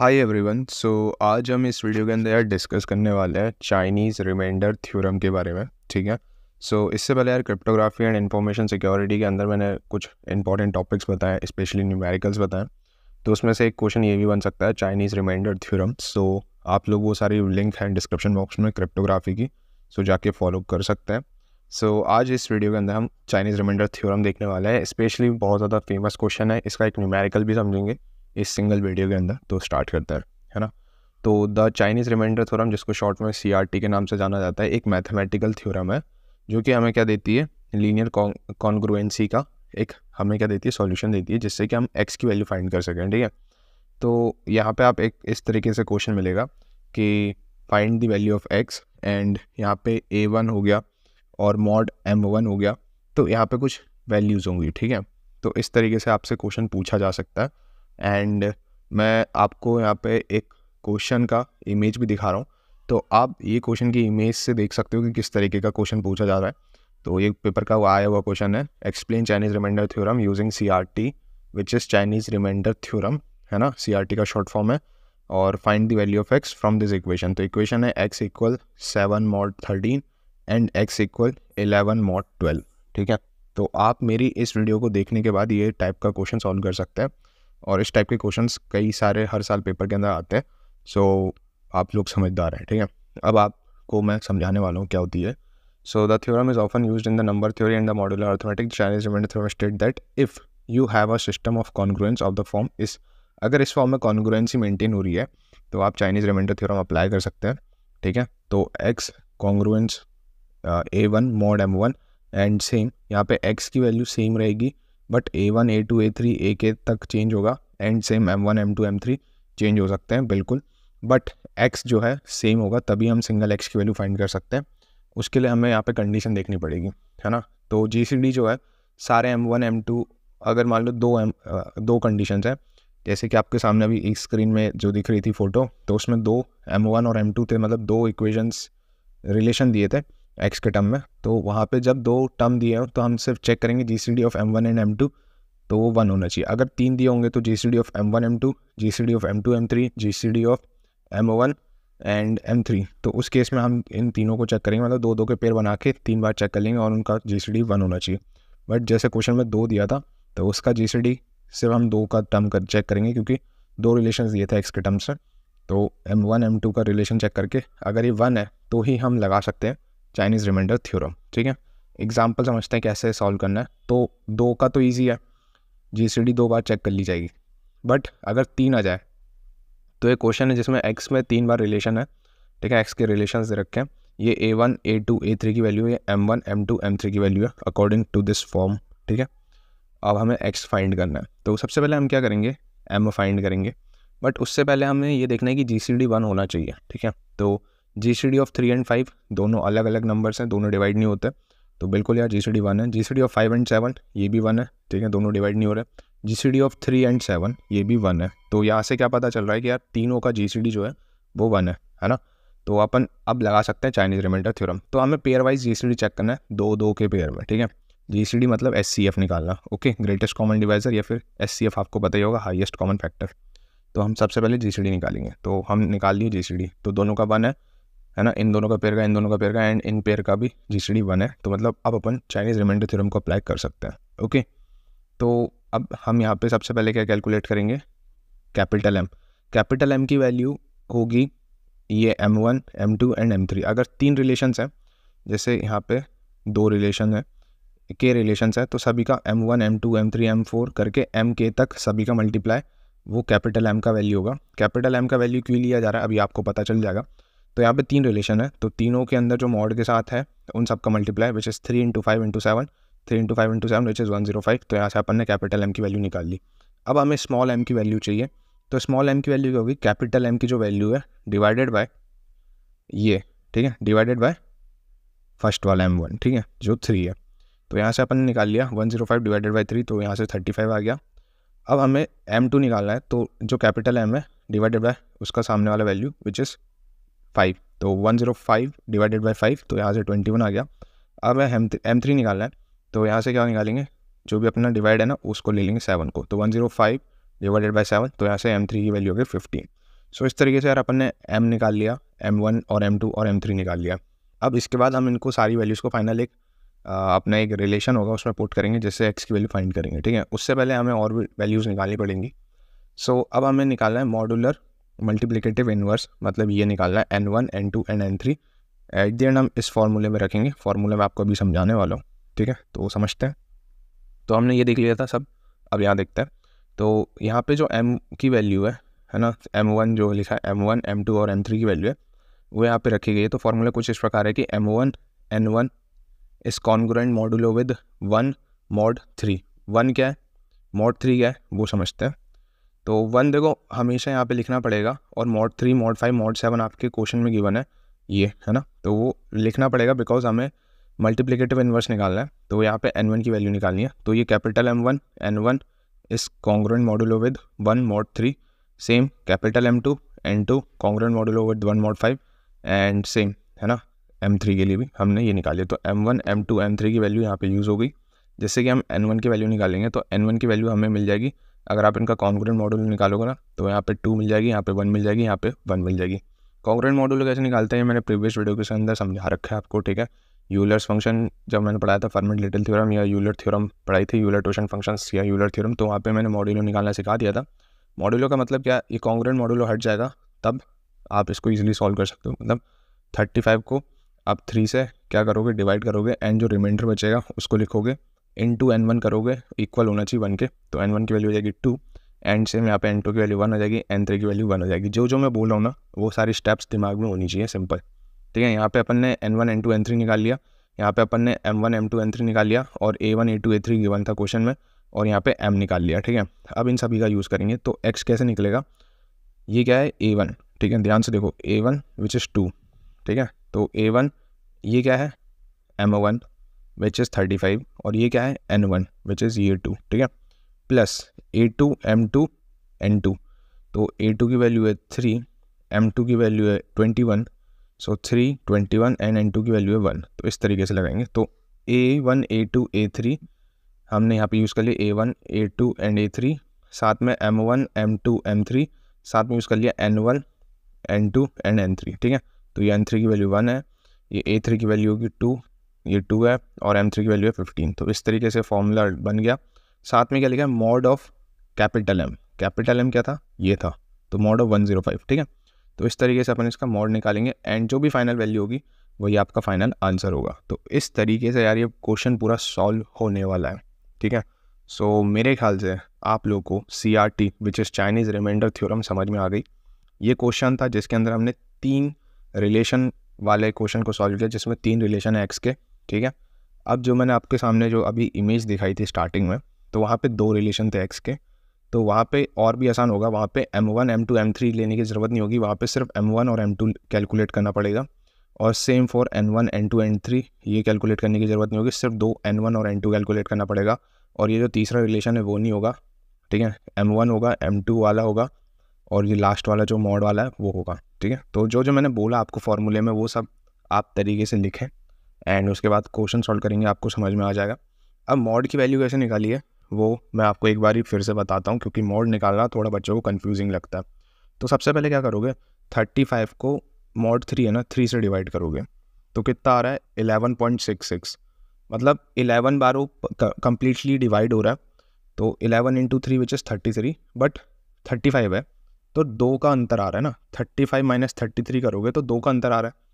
hi everyone so आज हम इस वीडियो के अंदर डिस्कस करने वाले हैं चाइनीज़ रिमाइंडर थ्योरम के बारे में ठीक है सो so, इससे पहले यार क्रिप्टोग्राफी एंड इन्फॉर्मेशन सिक्योरिटी के अंदर मैंने कुछ इंपॉर्टेंट टॉपिक्स बताए स्पेशली न्यूमेरिकल्स बताए तो उसमें से एक क्वेश्चन ये भी बन सकता है चाइनीज़ रिमाइंडर थ्योरम सो आप लोग वो सारी लिंक हैं डिस्क्रिप्शन बॉक्स में क्रिप्टोग्राफी की सो so, जाके फॉलो कर सकते हैं सो so, आज इस वीडियो के अंदर हम चाइनीज़ रिमाइंडर थ्योरम देखने वाले हैं स्पेशली बहुत ज़्यादा फेमस क्वेश्चन है इसका एक न्यूमेरिकल भी समझेंगे इस सिंगल वीडियो के अंदर तो स्टार्ट करता है है ना तो द चाइनीज़ रिमाइंडर थ्योरम जिसको शॉर्ट में सी के नाम से जाना जाता है एक मैथमेटिकल थ्योरम है जो कि हमें क्या देती है लीनियर कॉन्ग्रुएंसी का एक हमें क्या देती है सॉल्यूशन देती है जिससे कि हम एक्स की वैल्यू फाइंड कर सकें ठीक है तो यहाँ पे आप एक इस तरीके से क्वेश्चन मिलेगा कि find the value of X and यहाँ पे ए वन हो गया और मॉड एम वन हो गया तो यहाँ पे कुछ वैल्यूज़ होंगी ठीक है तो इस तरीके से आपसे क्वेश्चन पूछा जा सकता है एंड मैं आपको यहाँ पे एक क्वेश्चन का इमेज भी दिखा रहा हूँ तो आप ये क्वेश्चन की इमेज से देख सकते हो कि किस तरीके का क्वेश्चन पूछा जा रहा है तो ये पेपर का आया हुआ क्वेश्चन है explain Chinese remainder theorem using C R T which is Chinese remainder theorem है ना सी आर टी का शॉर्ट फॉर्म है और find the value of X from this equation तो इक्वेशन है X equal seven mod thirteen and X equal eleven mod twelve ठीक है तो आप मेरी इस वीडियो को देखने के बाद ये टाइप का क्वेश्चन सॉल्व कर सकते हैं और इस टाइप के क्वेश्चन कई सारे हर साल पेपर के अंदर आते हैं सो so, आप लोग समझदार हैं ठीक है अब आपको मैं समझाने वाला हूँ क्या होती है so the theorem is often use in the number theory and the model arithmetic Chinese theorem state that if you have a system of congruence of the form is अगर इस फॉर्म में कॉन्ग्रुएंसी मेंटेन हो रही है तो आप Chinese remainder theorem apply कर सकते हैं ठीक है तो X congruence A one mod M one and same यहाँ पे एक्स की वैल्यू सेम रहेगी but A one A two A three A K तक चेंज होगा and same M one M two M three change हो सकते हैं बिल्कुल बट एक्स जो है सेम होगा तभी हम सिंगल एक्स की वैल्यू फाइंड कर सकते हैं उसके लिए हमें यहाँ पे कंडीशन देखनी पड़ेगी है ना तो जी सी डी जो है सारे एम वन एम टू अगर मान लो दो एम दो कंडीशन है जैसे कि आपके सामने अभी एक स्क्रीन में जो दिख रही थी फ़ोटो तो उसमें दो एम वन और एम टू थे मतलब दो इक्वेशंस रिलेशन दिए थे एक्स के टर्म में तो वहाँ पे जब दो टर्म दिए हो तो हम सिर्फ चेक करेंगे G C D of M one and M two तो वो वन होना चाहिए अगर तीन दिए होंगे तो G C D of M one M two G C D of M two M three G C D of M one and M three तो उस केस में हम इन तीनों को चेक करेंगे मतलब दो दो के पेयर बना के तीन बार चेक कर लेंगे और उनका जी सी डी वन होना चाहिए बट जैसे क्वेश्चन में दो दिया था तो उसका जी सी डी सिर्फ हम दो का टर्म कर चेक करेंगे क्योंकि दो रिलेशन दिए थे एक्स के टर्म से तो एम वन एम टू का रिलेशन चेक करके अगर ये वन है तो ही हम लगा सकते हैं चाइनीज़ रिमाइंडर थ्योरम ठीक है एग्जाम्पल समझते हैं कैसे सॉल्व करना है तो दो का तो ईजी है जी दो बार चेक कर ली जाएगी बट अगर तीन आ जाए तो एक क्वेश्चन है जिसमें एक्स में तीन बार रिलेशन है ठीक है एक्स के रिलेशन दे रखे हैं ये A one A two A three की वैल्यू है M one M two M three की वैल्यू है अकॉर्डिंग टू दिस फॉर्म ठीक है अब हमें एक्स फाइंड करना है तो सबसे पहले हम क्या करेंगे एम फाइंड करेंगे बट उससे पहले हमें ये देखना है कि जी सी डी वन होना चाहिए ठीक है तो G C D of three and five दोनों अलग अलग नंबर्स हैं दोनों डिवाइड नहीं होते तो बिल्कुल यार जी सी डी वन है G C D of five and seven ये भी वन है ठीक है दोनों डिवाइड नहीं हो रहा है G C D of three and seven ये भी वन है तो यहाँ से क्या पता चल रहा है कि यार तीनों का जी सी डी जो है वो वन है है ना तो अपन अब लगा सकते हैं चाइनीज रिमाइंडर थ्योरम तो हमें pairwise G C D check करना है दो दो के पेयर में ठीक है जी सी डी मतलब एस सी एफ़ निकालना ओके ग्रेटेस्ट कॉमन डिवाइजर या फिर एस सी एफ़ आपको पता ही होगा हाइएस्ट कॉमन फैक्टर तो हम सबसे पहले जी सी डी निकालेंगे तो हम निकाल लिए जी सी डी तो दोनों का वन है है ना इन दोनों का पेयर का इन दोनों का पेयर का एंड इन पेयर का भी जी सी डी वन है तो मतलब अब अपन चाइनीज़ रिमाइंडर थ्योरम को अप्लाई कर सकते हैं ओके तो अब हम यहाँ पे सबसे पहले क्या कैलकुलेट करेंगे कैपिटल एम कैपिटल एम की वैल्यू होगी ये M one M two and M three अगर तीन रिलेशंस हैं जैसे यहाँ पे दो रिलेशन है के रिलेशंस है तो सभी का M one M two M three M four करके एम के तक सभी का मल्टीप्लाई वो कैपिटल एम का वैल्यू होगा कैपिटल एम का वैल्यू क्यों लिया जा रहा है अभी आपको पता चल जाएगा तो यहाँ पे तीन रिलेशन है तो तीनों के अंदर जो मॉड के साथ है उन सब का multiply which is three into five into seven three into five into seven which is one zero five तो यहाँ से अपन ने कैपिटल एम की वैल्यू निकाल ली अब हमें स्मॉल एम की वैल्यू चाहिए तो स्मॉल एम की वैल्यू क्या होगी कैपिटल एम की जो वैल्यू है डिवाइडेड बाय ये ठीक है डिवाइडेड बाय फर्स्ट वाला एम वन ठीक है जो थ्री है तो यहाँ से अपन ने निकाल लिया one zero five divided by three तो यहाँ से थर्टी फाइव आ गया अब हमें एम टू निकालना है तो जो कैपिटल एम है डिवाइडेड बाय उसका सामने वाला वैल्यू विच इज़ फाइव तो one zero five divided by five तो यहाँ से ट्वेंटी वन आ गया अब एम एम थ्री निकालना है तो यहाँ से क्या निकालेंगे जो भी अपना डिवाइड है ना उसको ले लेंगे सेवन को तो one zero five divided by seven तो यहाँ से एम थ्री की वैल्यू होगी फिफ्टीन सो इस तरीके से यार अपन ने एम निकाल लिया एम वन और एम टू और एम थ्री निकाल लिया अब इसके बाद हम इनको सारी वैल्यूज़ को फाइनल एक अपना एक रिलेशन होगा उसमें पुट करेंगे जिससे एक्स की वैल्यू फाइंड करेंगे ठीक है उससे पहले हमें और भी वैल्यूज़ निकालनी पड़ेंगी सो so, अब हमें निकालना है मॉडुलर मल्टीप्लिकेटिव इनवर्स मतलब ये निकालना है N one N two and N three at the end हम इस फार्मूले में रखेंगे फार्मूले में आपको अभी समझाने वाला हूँ ठीक है तो वो समझते हैं तो हमने ये देख लिया था सब अब यहाँ देखते हैं तो यहाँ पे जो एम की वैल्यू है है ना एम वन जो लिखा है एम वन एम टू और एम थ्री की वैल्यू है वो यहाँ पे रखी गई है तो फार्मूला कुछ इस प्रकार है कि M one N one is congruent modulo with one mod three one क्या है मॉड थ्री क्या है वो समझते हैं तो वन देखो हमेशा यहाँ पे लिखना पड़ेगा और mod three mod five mod seven आपके क्वेश्चन में गिवन है ये है ना तो वो लिखना पड़ेगा बिकॉज हमें मल्टीप्लिकेटिव इन्वर्स निकालना है तो यहाँ पे एन वन की वैल्यू निकालनी है तो ये capital M one N one is congruent modulo with one mod three same capital M two N two congruent modulo with one mod five and same है ना एम थ्री के लिए भी हमने ये निकाली तो M one M two M three की वैल्यू यहाँ पे यूज़ होगी जैसे कि हम एन वन की वैल्यू निकालेंगे तो एन वन की वैल्यू हमें मिल जाएगी अगर आप इनका कॉन्ग्रेंट मॉडल निकालोगे ना तो यहाँ पे टू मिल जाएगी यहाँ पे वन मिल जाएगी यहाँ पे वन मिल जाएगी कॉन्ग्रेंट मॉडल कैसे निकालते हैं मैंने प्रीवियस वीडियो के अंदर समझा रखा है आपको ठीक है यूलर्स फंक्शन जब मैंने पढ़ाया था फर्मेंट लिटिल थ्योरम या यूलर थ्योरम पढ़ाई थी यूलर ट्यूशन फंक्शन या यूलर थ्योरम तो वहाँ पर मैंने मॉड्यूलो निकालना सिखा दिया था मॉड्यूलो का मतलब क्या ये कॉन्ग्रेंट मॉड्यूलो हट जाएगा तब आप इसको ईजिली सॉल्व कर सकते हो मतलब थर्टी फाइव को आप थ्री से क्या करोगे डिवाइड करोगे एंड जो रिमाइंडर बचेगा उसको लिखोगे इन टू एन वन करोगे इक्वल होना चाहिए वन के तो एन वन की वैल्यू हो जाएगी टू एंड सेम यहाँ पे एन टू की वैल्यू वन हो जाएगी एन थ्री की वैल्यू वन हो जाएगी जो जो मैं बोल रहा हूँ ना वो सारी स्टेप्स दिमाग में होनी चाहिए सिंपल ठीक है यहाँ पे अपन ने N one N two N three निकाल लिया यहाँ पे अपन ने M one M two N three निकाल लिया और A one A two A three given था क्वेश्चन में और यहाँ पे एम निकाल लिया ठीक है अब इन सभी का यूज़ करेंगे तो एक्स कैसे निकलेगा ये क्या है ए वन ठीक है ध्यान से देखो A one which is two ठीक है तो ए वन ये क्या है M one which is thirty five और ये क्या है एन वन विच इज़ ये टू ठीक है plus A two M two N two तो ए टू की वैल्यू है थ्री एम टू की वैल्यू है twenty one so three twenty one and N two की वैल्यू है वन तो इस तरीके से लगाएंगे तो A one A two A three हमने यहाँ पे यूज़ कर लिया A one A two and A three साथ में M one M two M three साथ में यूज़ कर लिया N one N two and N three ठीक है तो ये एन थ्री की वैल्यू वन है ये ए थ्री की वैल्यू होगी टू ये टू है और एम थ्री की वैल्यू है फिफ्टीन तो इस तरीके से फॉर्मूला बन गया साथ में क्या लिखा है mod of capital M capital M क्या था ये था तो mod of one zero five ठीक है तो इस तरीके से अपन इसका मॉड निकालेंगे एंड जो भी फाइनल वैल्यू होगी वही आपका फाइनल आंसर होगा तो इस तरीके से यार ये क्वेश्चन पूरा सॉल्व होने वाला है ठीक है सो so, मेरे ख्याल से आप लोग को C R T which is Chinese remainder theorem समझ में आ गई ये क्वेश्चन था जिसके अंदर हमने तीन रिलेशन वाले क्वेश्चन को सॉल्व किया जिसमें तीन रिलेशन है एक्स के ठीक है अब जो मैंने आपके सामने जो अभी इमेज दिखाई थी स्टार्टिंग में तो वहाँ पे दो रिलेशन थे एक्स के तो वहाँ पे और भी आसान होगा वहाँ पे M1, M2, M3 लेने की ज़रूरत नहीं होगी वहाँ पे सिर्फ M1 और M2 कैलकुलेट करना पड़ेगा और same for N1, N2, N3 ये कैलकुलेट करने की ज़रूरत नहीं होगी सिर्फ दो N1 और N2 कैलकुलेट करना पड़ेगा और ये जो तीसरा रिलेशन है वो नहीं होगा ठीक है वन होगा टू वाला होगा और ये लास्ट वाला जो मॉड वाला है वो होगा ठीक है तो जो जो मैंने बोला आपको फॉर्मूले में वो सब आप तरीके से लिखें एंड उसके बाद क्वेश्चन सॉल्व करेंगे आपको समझ में आ जाएगा अब मॉड की वैल्यू कैसे निकाली है वो मैं आपको एक बार ही फिर से बताता हूँ क्योंकि मॉड निकालना थोड़ा बच्चों को कन्फ्यूजिंग लगता है तो सबसे पहले क्या करोगे थर्टी फाइव को मॉड थ्री है ना थ्री से डिवाइड करोगे तो कितना आ रहा है एलेवन पॉइंट सिक्स सिक्स मतलब एलेवन बार वो कम्प्लीटली डिवाइड हो रहा है तो eleven into three which is thirty three but thirty five है तो दो का अंतर आ रहा है ना thirty five minus thirty three करोगे तो दो का अंतर आ रहा है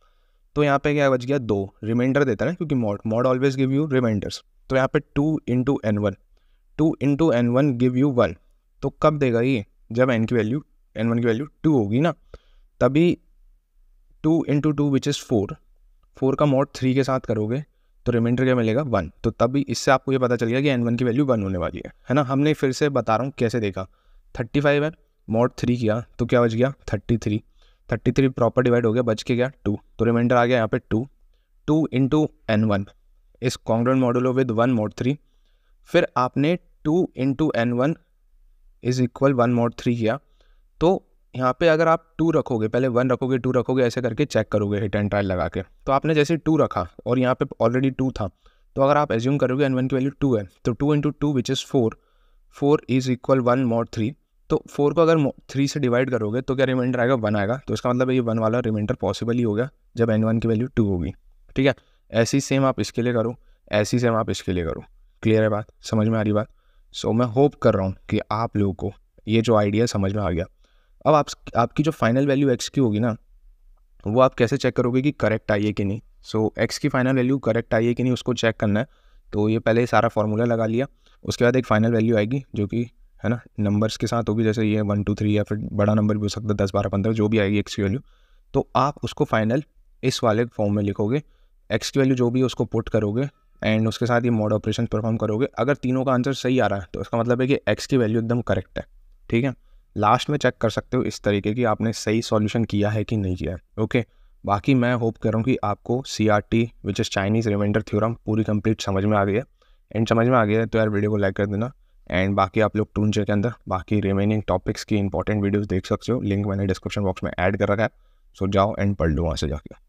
तो यहाँ पे क्या बच गया दो रिमाइंडर देता है क्योंकि mod mod always give you remainders तो यहाँ पे two into N one two into N one give you one तो कब देगा ये जब एन की वैल्यू एन वन की वैल्यू टू होगी ना तभी two into two which is four four का मॉड थ्री के साथ करोगे तो रिमाइंडर क्या मिलेगा वन तो तभी इससे आपको ये पता चल गया कि एन वन की वैल्यू वन होने वाली है है ना हमने फिर से बता रहा हूँ कैसे देखा थर्टी फाइव है मॉड थ्री किया तो क्या बच गया thirty three thirty three proper divide हो गया बच के गया टू तो रिमाइंडर आ गया यहाँ पे two two into N one is congruent modulo with one mod three फिर आपने two into N one is equal one mod three किया तो यहाँ पे अगर आप टू रखोगे पहले वन रखोगे टू रखोगे ऐसे करके चेक करोगे हिट एंड ट्रायल लगा के तो आपने जैसे टू रखा और यहाँ पे ऑलरेडी टू था तो अगर आप एज्यूम करोगे एन वन की वैल्यू टू है तो two into two which is four four is equal one mod three तो फोर को अगर थ्री से डिवाइड करोगे तो क्या रिमाइंडर आएगा वन आएगा तो इसका मतलब ये वन वाला रिमाइंडर पॉसिबल ही होगा जब एन वन की वैल्यू टू होगी ठीक है ऐसी सेम आप इसके लिए करो ऐसी सेम आप इसके लिए करो क्लियर है बात समझ में आ रही बात सो so, मैं होप कर रहा हूँ कि आप लोगों को ये जो आइडिया समझ में आ गया अब आप आपकी जो फाइनल वैल्यू एक्स की होगी ना वो आप कैसे चेक करोगे कि करेक्ट आई है कि नहीं सो so, एक्स की फाइनल वैल्यू करेक्ट आई है कि नहीं उसको चेक करना है तो ये पहले सारा फॉर्मूला लगा लिया उसके बाद एक फाइनल वैल्यू आएगी जो कि है ना नंबर्स के साथ होगी जैसे ये वन टू थ्री या फिर बड़ा नंबर भी हो सकता है दस बारह पंद्रह जो भी आएगी एक्स की वैल्यू तो आप उसको फाइनल इस वाले फॉर्म में लिखोगे एक्स की वैल्यू जो भी है उसको पुट करोगे एंड उसके साथ ये मॉड ऑपरेशन परफॉर्म करोगे अगर तीनों का आंसर सही आ रहा है तो इसका मतलब है कि एक्स की वैल्यू एकदम करेक्ट है ठीक है लास्ट में चेक कर सकते हो इस तरीके की आपने सही सॉल्यूशन किया है कि नहीं किया है ओके बाकी मैं होप कर रहा हूँ कि आपको C R T which is Chinese remainder theorem पूरी कंप्लीट समझ में आ गई है एंड समझ में आ गया है तो यार वीडियो को लाइक कर देना एंड बाकी आप लोग टून के अंदर बाकी रिमेनिंग टॉपिक्स की इंपॉर्टेंट वीडियोस देख सकते हो लिंक मैंने डिस्क्रिप्शन बॉक्स में ऐड कर रखा है सो जाओ एंड पढ़ लो वहाँ से जाकर